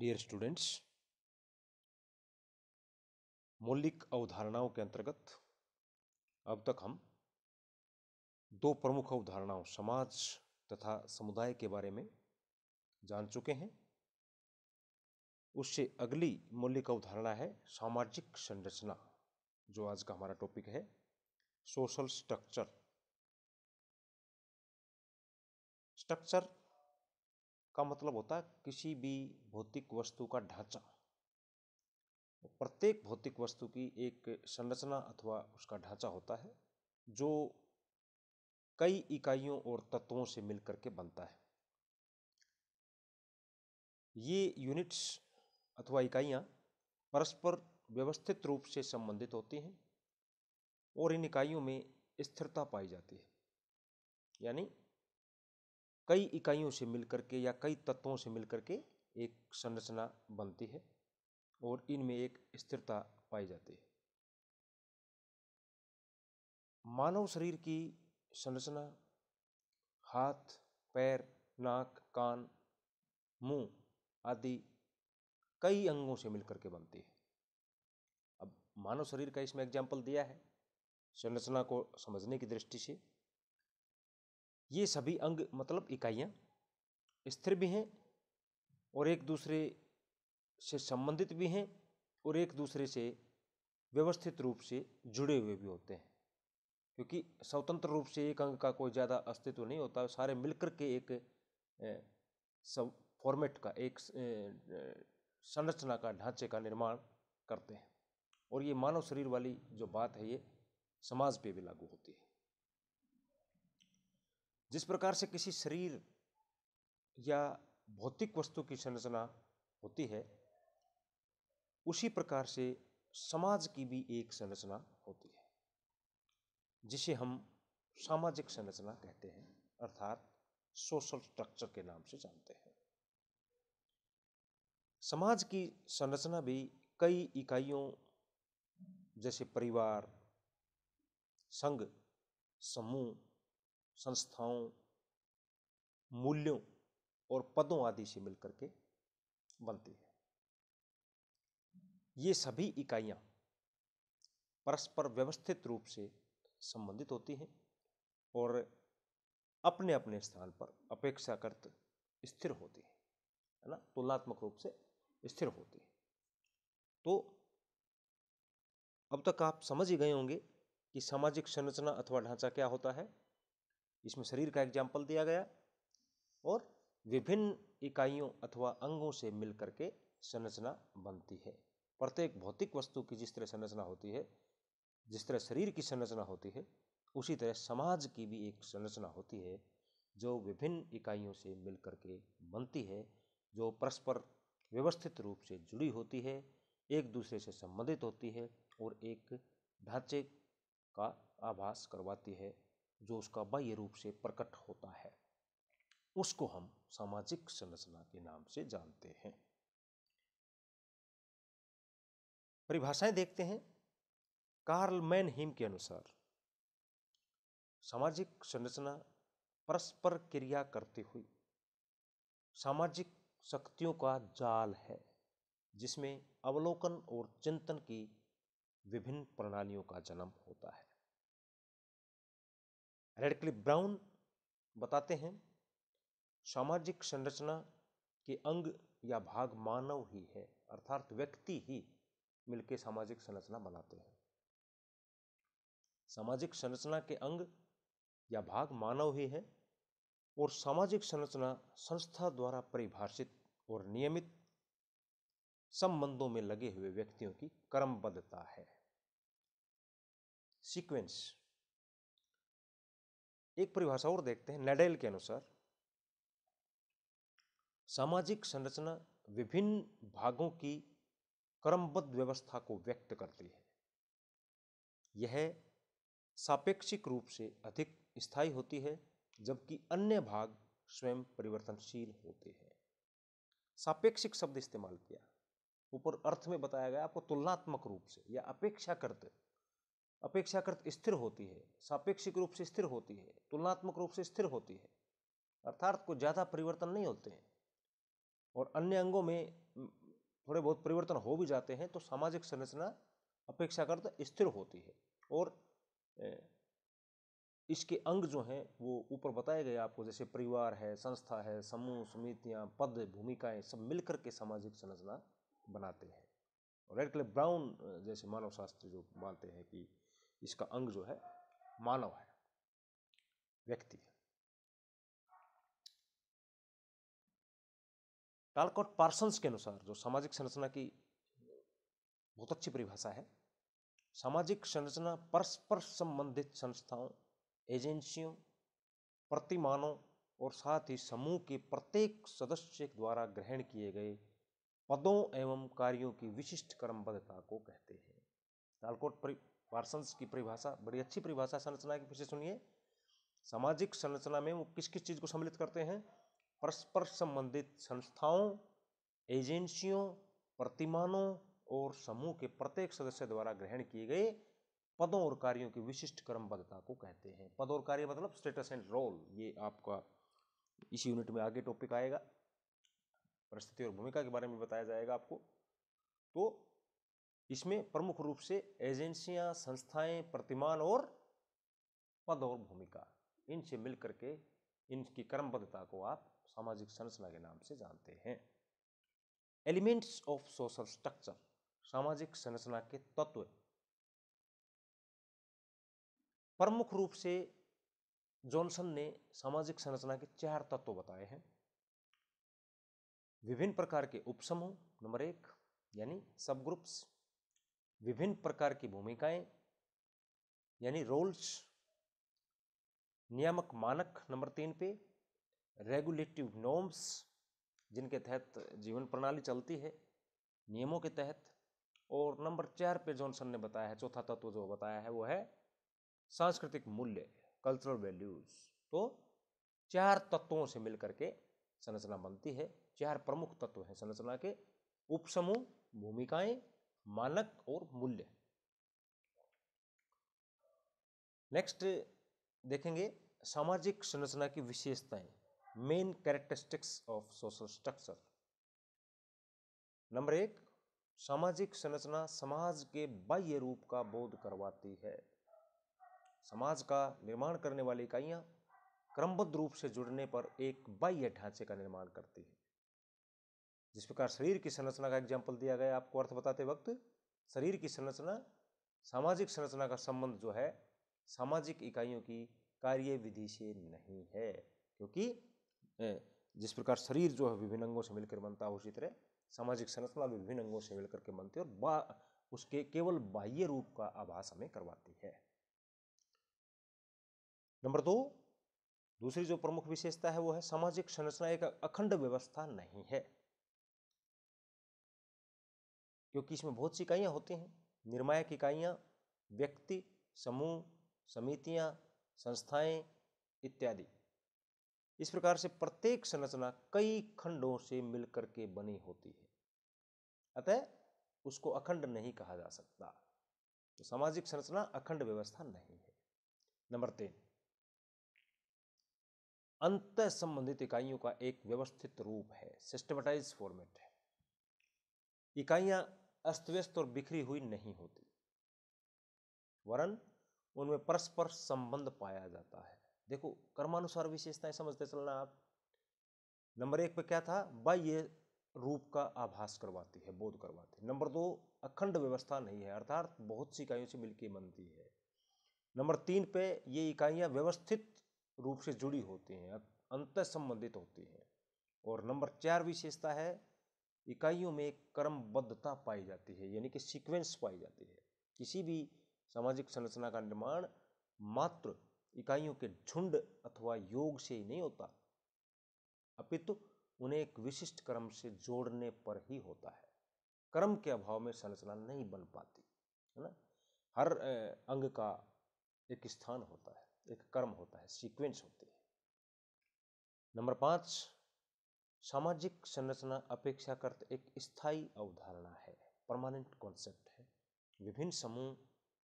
dear students मौलिक अवधारणाओं के अंतर्गत अब तक हम दो प्रमुख अवधारणाओं समाज तथा समुदाय के बारे में जान चुके हैं उससे अगली मौलिक अवधारणा है सामाजिक संरचना जो आज का हमारा टॉपिक है सोशल स्ट्रक्चर स्ट्रक्चर का मतलब होता है किसी भी भौतिक वस्तु का ढांचा प्रत्येक भौतिक वस्तु की एक संरचना अथवा उसका ढांचा होता है जो कई इकाइयों और तत्वों से मिलकर के बनता है ये यूनिट्स अथवा इकाइयाँ परस्पर व्यवस्थित रूप से संबंधित होती हैं और इन इकाइयों में स्थिरता पाई जाती है यानी कई इकाइयों से मिलकर के या कई तत्वों से मिलकर के एक संरचना बनती है और इनमें एक स्थिरता पाई जाती है मानव शरीर की संरचना हाथ पैर नाक कान मुंह आदि कई अंगों से मिलकर के बनती है अब मानव शरीर का इसमें एग्जाम्पल दिया है संरचना को समझने की दृष्टि से ये सभी अंग मतलब इकाइयाँ स्थिर भी हैं और एक दूसरे से संबंधित भी हैं और एक दूसरे से व्यवस्थित रूप से जुड़े हुए भी होते हैं क्योंकि स्वतंत्र रूप से एक अंग का कोई ज़्यादा अस्तित्व नहीं होता सारे मिलकर के एक सब फॉर्मेट का एक संरचना का ढांचे का निर्माण करते हैं और ये मानव शरीर वाली जो बात है ये समाज पे भी लागू होती है जिस प्रकार से किसी शरीर या भौतिक वस्तु की संरचना होती है उसी प्रकार से समाज की भी एक संरचना होती है जिसे हम सामाजिक संरचना कहते हैं अर्थात सोशल स्ट्रक्चर के नाम से जानते हैं समाज की संरचना भी कई इकाइयों जैसे परिवार संघ समूह संस्थाओं मूल्यों और पदों आदि से मिलकर के बनती है ये सभी इकाइयाँ परस्पर व्यवस्थित रूप से संबंधित होती हैं और अपने अपने स्थान पर अपेक्षाकृत स्थिर होती हैं है ना तुलनात्मक रूप से स्थिर होती है तो अब तक आप समझ ही गए होंगे कि सामाजिक संरचना अथवा ढांचा क्या होता है इसमें शरीर का एग्जाम्पल दिया गया और विभिन्न इकाइयों अथवा अंगों से मिल करके संरचना बनती है प्रत्येक भौतिक वस्तु की जिस तरह संरचना होती है जिस तरह शरीर की संरचना होती है उसी तरह समाज की भी एक संरचना होती है जो विभिन्न इकाइयों से मिल करके बनती है जो परस्पर व्यवस्थित रूप से जुड़ी होती है एक दूसरे से संबंधित होती है और एक ढांचे का आभास करवाती है जो उसका बाह्य रूप से प्रकट होता है उसको हम सामाजिक संरचना के नाम से जानते हैं परिभाषाएं देखते हैं कार्ल मैन हिम के अनुसार सामाजिक संरचना परस्पर क्रिया करते हुए सामाजिक शक्तियों का जाल है जिसमें अवलोकन और चिंतन की विभिन्न प्रणालियों का जन्म होता है रेडक्लिफ ब्राउन बताते हैं सामाजिक संरचना के अंग या भाग मानव ही है अर्थात व्यक्ति ही मिलकर सामाजिक संरचना बनाते हैं सामाजिक संरचना के अंग या भाग मानव ही है और सामाजिक संरचना संस्था द्वारा परिभाषित और नियमित संबंधों में लगे हुए व्यक्तियों की क्रमबद्धता है सीक्वेंस एक परिभाषा और देखते हैं नेडेल के अनुसार सामाजिक संरचना विभिन्न भागों की क्रमबद्ध व्यवस्था को व्यक्त करती है यह सापेक्षिक रूप से अधिक स्थायी होती है जबकि अन्य भाग स्वयं परिवर्तनशील होते हैं सापेक्षिक शब्द इस्तेमाल किया ऊपर अर्थ में बताया गया आपको तुलनात्मक रूप से या अपेक्षा करते अपेक्षाकृत स्थिर होती है सापेक्षिक रूप से स्थिर होती है तुलनात्मक रूप से स्थिर होती है अर्थात कुछ ज़्यादा परिवर्तन नहीं होते हैं और अन्य अंगों में थोड़े बहुत परिवर्तन हो भी जाते हैं तो सामाजिक संरचना अपेक्षाकृत स्थिर होती है और इसके अंग जो हैं वो ऊपर बताए गए आपको जैसे परिवार है संस्था है समूह समितियाँ पद भूमिकाएँ सब मिलकर के सामाजिक संरचना बनाते हैं रेडक्लिफ ब्राउन जैसे मानव शास्त्र जो मानते हैं कि इसका अंग जो है मानव है व्यक्ति है टालकॉट पार्सन्स के अनुसार जो सामाजिक संरचना की बहुत अच्छी परिभाषा है सामाजिक संरचना परस्पर संबंधित संस्थाओं एजेंसियों प्रतिमानों और साथ ही समूह के प्रत्येक सदस्य द्वारा ग्रहण किए गए पदों एवं कार्यों की विशिष्ट क्रमबद्धता को कहते हैं तालकोट पार्सन्स की परिभाषा बड़ी अच्छी परिभाषा संरचना की फिर से सुनिए सामाजिक संरचना में वो किस किस चीज़ को सम्मिलित करते हैं परस्पर संबंधित संस्थाओं एजेंसियों प्रतिमानों और समूह के प्रत्येक सदस्य द्वारा ग्रहण किए गए पदों और कार्यों की विशिष्ट क्रमबद्धता को कहते हैं पदों और कार्य मतलब स्टेटस एंड रोल ये आपका इस यूनिट में आगे टॉपिक आएगा परिस्थिति और भूमिका के बारे में बताया जाएगा आपको तो इसमें प्रमुख रूप से एजेंसियां संस्थाएं प्रतिमान और पद और भूमिका इनसे मिलकर के इनकी क्रमबद्धता को आप सामाजिक संरचना के नाम से जानते हैं एलिमेंट्स ऑफ सोशल स्ट्रक्चर सामाजिक संरचना के तत्व प्रमुख रूप से जॉनसन ने सामाजिक संरचना के चार तत्व बताए हैं विभिन्न प्रकार के उपसमूह नंबर एक यानी सब ग्रुप्स विभिन्न प्रकार की भूमिकाएं यानी रोल्स नियामक मानक नंबर तीन पे रेगुलेटिव नॉर्म्स जिनके तहत जीवन प्रणाली चलती है नियमों के तहत और नंबर चार पे जॉनसन ने बताया है चौथा तत्व जो बताया है वो है सांस्कृतिक मूल्य कल्चरल वैल्यूज़ तो चार तत्वों से मिलकर के संरचना बनती है चार प्रमुख तत्व हैं संरचना के उपसमूह भूमिकाएं मानक और मूल्य नेक्स्ट देखेंगे सामाजिक संरचना की विशेषताएं main characteristics of social structure number एक सामाजिक संरचना समाज के बाह्य रूप का बोध करवाती है समाज का निर्माण करने वाली इकाइयाँ क्रमबद्ध रूप से जुड़ने पर एक बाह्य ढांचे का निर्माण करती है जिस प्रकार शरीर की संरचना का एग्जाम्पल दिया गया आपको अर्थ बताते वक्त शरीर की संरचना सामाजिक संरचना का संबंध जो है सामाजिक इकाइयों की कार्य विधि से नहीं है क्योंकि जिस प्रकार शरीर जो है विभिन्न अंगों से मिलकर बनता है उसी तरह सामाजिक संरचना विभिन्न अंगों से मिलकर के बनती है और बा उसके केवल बाह्य रूप का आभास हमें करवाती है नंबर दो दूसरी जो प्रमुख विशेषता है वो है सामाजिक संरचना एक अखंड व्यवस्था नहीं है क्योंकि इसमें बहुत सी इकाइयाँ होती हैं निर्मायक इकाइयाँ व्यक्ति समूह समितियाँ संस्थाएं इत्यादि इस प्रकार से प्रत्येक संरचना कई खंडों से मिलकर के बनी होती है अतः उसको अखंड नहीं कहा जा सकता तो सामाजिक संरचना अखंड व्यवस्था नहीं है नंबर तीन अंत संबंधित इकाइयों का एक व्यवस्थित रूप है सिस्टमेटाइज फॉर्मेट है इकाइयां अस्त व्यस्त और बिखरी हुई नहीं होती वरन उनमें परस्पर संबंध पाया जाता है देखो कर्मानुसार विशेषताएं समझते चलना आप नंबर एक पे क्या था बाह्य रूप का आभास करवाती है बोध करवाती है नंबर दो अखंड व्यवस्था नहीं है अर्थात बहुत सी इकाइयों से मिलकर बनती है नंबर तीन पे ये इकाइयाँ व्यवस्थित रूप से जुड़ी होती हैं अंत संबंधित होती हैं और नंबर चार विशेषता है इकाइयों में क्रमबद्धता पाई जाती है यानी कि सीक्वेंस पाई जाती है किसी भी सामाजिक संरचना का निर्माण मात्र इकाइयों के झुंड अथवा योग से ही नहीं होता अपितु उन्हें एक विशिष्ट क्रम से जोड़ने पर ही होता है क्रम के अभाव में संरचना नहीं बन पाती है ना हर अंग का एक स्थान होता है एक कर्म होता है सीक्वेंस होती है नंबर पाँच सामाजिक संरचना अपेक्षाकृत एक स्थायी अवधारणा है परमानेंट कॉन्सेप्ट है विभिन्न समूह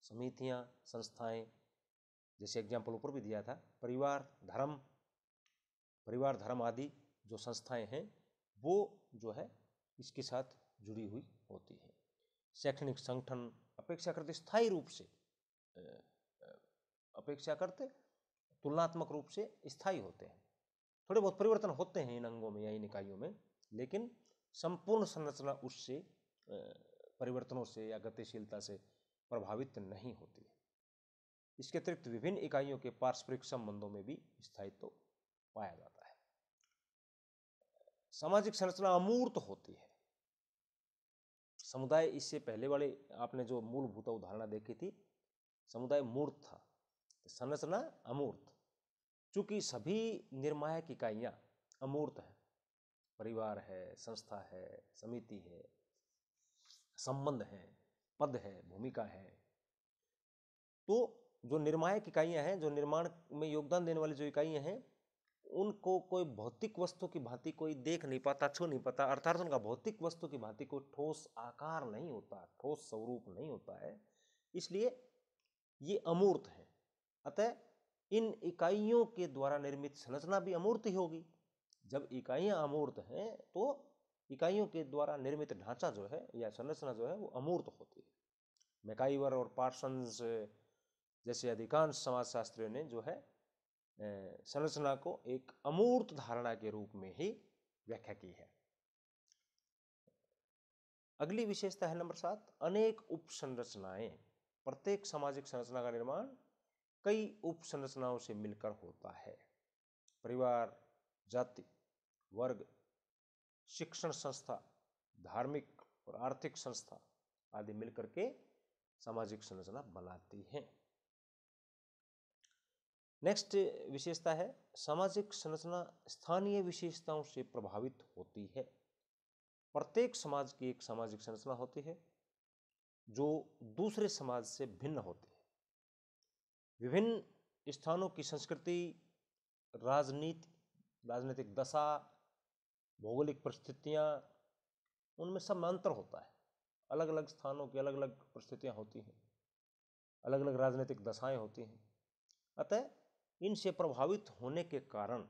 समितियाँ संस्थाएं जैसे एग्जाम्पल ऊपर भी दिया था परिवार धर्म परिवार धर्म आदि जो संस्थाएं हैं वो जो है इसके साथ जुड़ी हुई होती है शैक्षणिक संगठन अपेक्षाकृत स्थायी रूप से अपेक्षाकृत तुलनात्मक रूप से स्थायी होते हैं थोड़े बहुत परिवर्तन होते हैं इन अंगों में या इन इकाइयों में लेकिन संपूर्ण संरचना उससे परिवर्तनों से या गतिशीलता से प्रभावित नहीं होती है इसके अतिरिक्त विभिन्न इकाइयों के पारस्परिक संबंधों में भी स्थायित्व तो पाया जाता है सामाजिक संरचना अमूर्त होती है समुदाय इससे पहले वाले आपने जो मूलभूत उदाहरण देखी थी समुदाय मूर्त था संरचना अमूर्त चूंकि सभी निर्मायक इकाइयाँ अमूर्त हैं परिवार है संस्था है समिति है संबंध है पद है भूमिका है तो जो निर्मायक इकाइयाँ हैं जो निर्माण में योगदान देने वाली जो इकाइयाँ हैं उनको कोई भौतिक वस्तु की भांति कोई देख नहीं पाता छू नहीं पाता अर्थात उनका भौतिक वस्तु की भांति कोई ठोस आकार नहीं होता ठोस स्वरूप नहीं होता है इसलिए ये अमूर्त हैं अतः इन इकाइयों के द्वारा निर्मित संरचना भी अमूर्त ही होगी जब इकाइयां अमूर्त हैं तो इकाइयों के द्वारा निर्मित ढांचा जो है या संरचना जो है वो अमूर्त होती है मैकाइवर और पार्सन्स जैसे अधिकांश समाजशास्त्रियों ने जो है संरचना को एक अमूर्त धारणा के रूप में ही व्याख्या की है अगली विशेषता है नंबर सात अनेक उपसंरचनाएं प्रत्येक सामाजिक संरचना का निर्माण कई उपसंरचनाओं से मिलकर होता है परिवार जाति वर्ग शिक्षण संस्था धार्मिक और आर्थिक संस्था आदि मिलकर के सामाजिक संरचना बनाती हैं नेक्स्ट विशेषता है सामाजिक संरचना स्थानीय विशेषताओं से प्रभावित होती है प्रत्येक समाज की एक सामाजिक संरचना होती है जो दूसरे समाज से भिन्न होती है विभिन्न स्थानों की संस्कृति राजनीति राजनीतिक दशा भौगोलिक परिस्थितियाँ उनमें सब अंतर होता है अलग अलग स्थानों की अलग अलग परिस्थितियाँ होती हैं अलग अलग राजनीतिक दशाएँ होती हैं अतः इनसे प्रभावित होने के कारण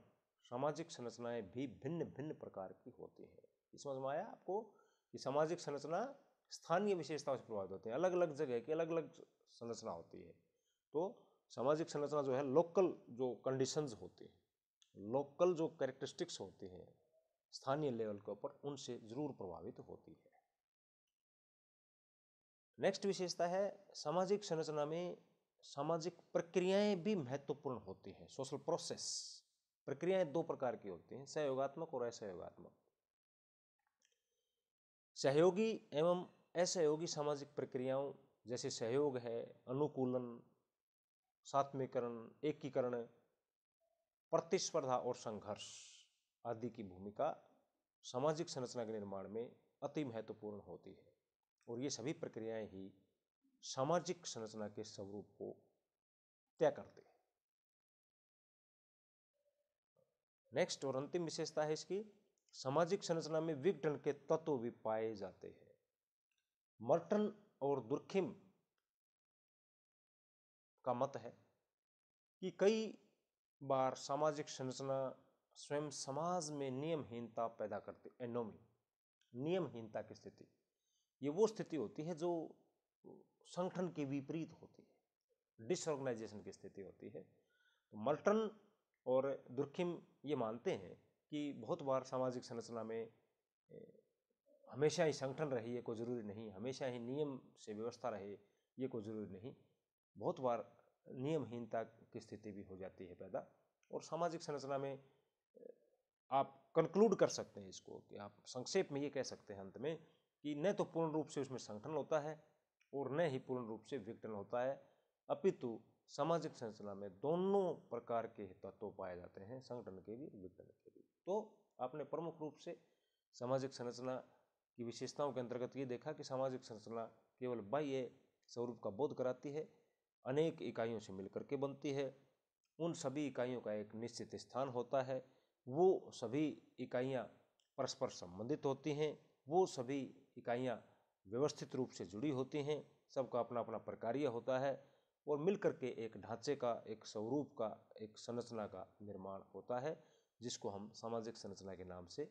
सामाजिक संरचनाएं भी भिन्न भिन्न प्रकार की होती हैं ये समझ में आया आपको कि सामाजिक संरचना स्थानीय विशेषताओं से प्रभावित होती है अलग अलग जगह की अलग अलग संरचना होती है तो सामाजिक संरचना जो है लोकल जो कंडीशंस होती हैं लोकल जो कैरेक्टरिस्टिक्स होती हैं स्थानीय लेवल के ऊपर उनसे जरूर प्रभावित होती है नेक्स्ट विशेषता है सामाजिक संरचना में सामाजिक प्रक्रियाएं भी महत्वपूर्ण होती हैं सोशल प्रोसेस प्रक्रियाएं दो प्रकार की होती हैं सहयोगात्मक और असहयोगात्मक सहयोगी एवं असहयोगी सामाजिक प्रक्रियाओं जैसे सहयोग है अनुकूलन सात्विकरण एकीकरण प्रतिस्पर्धा और संघर्ष आदि की भूमिका सामाजिक संरचना के निर्माण में अति महत्वपूर्ण होती है और ये सभी प्रक्रियाएं ही सामाजिक संरचना के स्वरूप को तय करते हैं नेक्स्ट और अंतिम विशेषता है इसकी सामाजिक संरचना में विघटन के तत्व भी पाए जाते हैं मर्टन और दुर्खिम का मत है कि कई बार सामाजिक संरचना स्वयं समाज में नियमहीनता पैदा करती एनोमी नियमहीनता की स्थिति ये वो स्थिति होती है जो संगठन के विपरीत होती है डिसऑर्गेनाइजेशन की स्थिति होती है तो मल्टन और दुर्खिम ये मानते हैं कि बहुत बार सामाजिक संरचना में हमेशा ही संगठन रही ये कोई ज़रूरी नहीं हमेशा ही नियम से व्यवस्था रहे ये कोई ज़रूरी नहीं बहुत बार नियमहीनता की स्थिति भी हो जाती है पैदा और सामाजिक संरचना में आप कंक्लूड कर सकते हैं इसको कि आप संक्षेप में ये कह सकते हैं अंत में कि न तो पूर्ण रूप से उसमें संगठन होता है और न ही पूर्ण रूप से विघटन होता है अपितु सामाजिक संरचना में दोनों प्रकार के तत्व पाए जाते हैं संगठन के भी विघटन के भी तो आपने प्रमुख रूप से सामाजिक संरचना की विशेषताओं के अंतर्गत ये देखा कि सामाजिक संरचना केवल बाह्य स्वरूप का बोध कराती है अनेक इकाइयों से मिलकर के बनती है उन सभी इकाइयों का एक निश्चित स्थान होता है वो सभी इकाइयाँ परस्पर संबंधित होती हैं वो सभी इकाइयाँ व्यवस्थित रूप से जुड़ी होती हैं सबका अपना अपना प्रकार्य होता है और मिलकर के एक ढांचे का एक स्वरूप का एक संरचना का निर्माण होता है जिसको हम सामाजिक संरचना के नाम से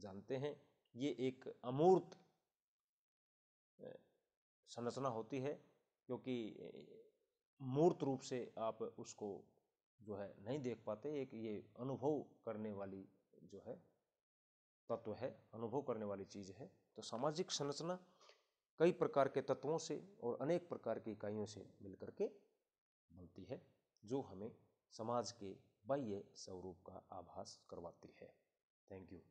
जानते हैं ये एक अमूर्त संरचना होती है क्योंकि मूर्त रूप से आप उसको जो है नहीं देख पाते एक ये अनुभव करने वाली जो है तत्व है अनुभव करने वाली चीज़ है तो सामाजिक संरचना कई प्रकार के तत्वों से और अनेक प्रकार की इकाइयों से मिलकर के बनती है जो हमें समाज के बाह्य स्वरूप का आभास करवाती है थैंक यू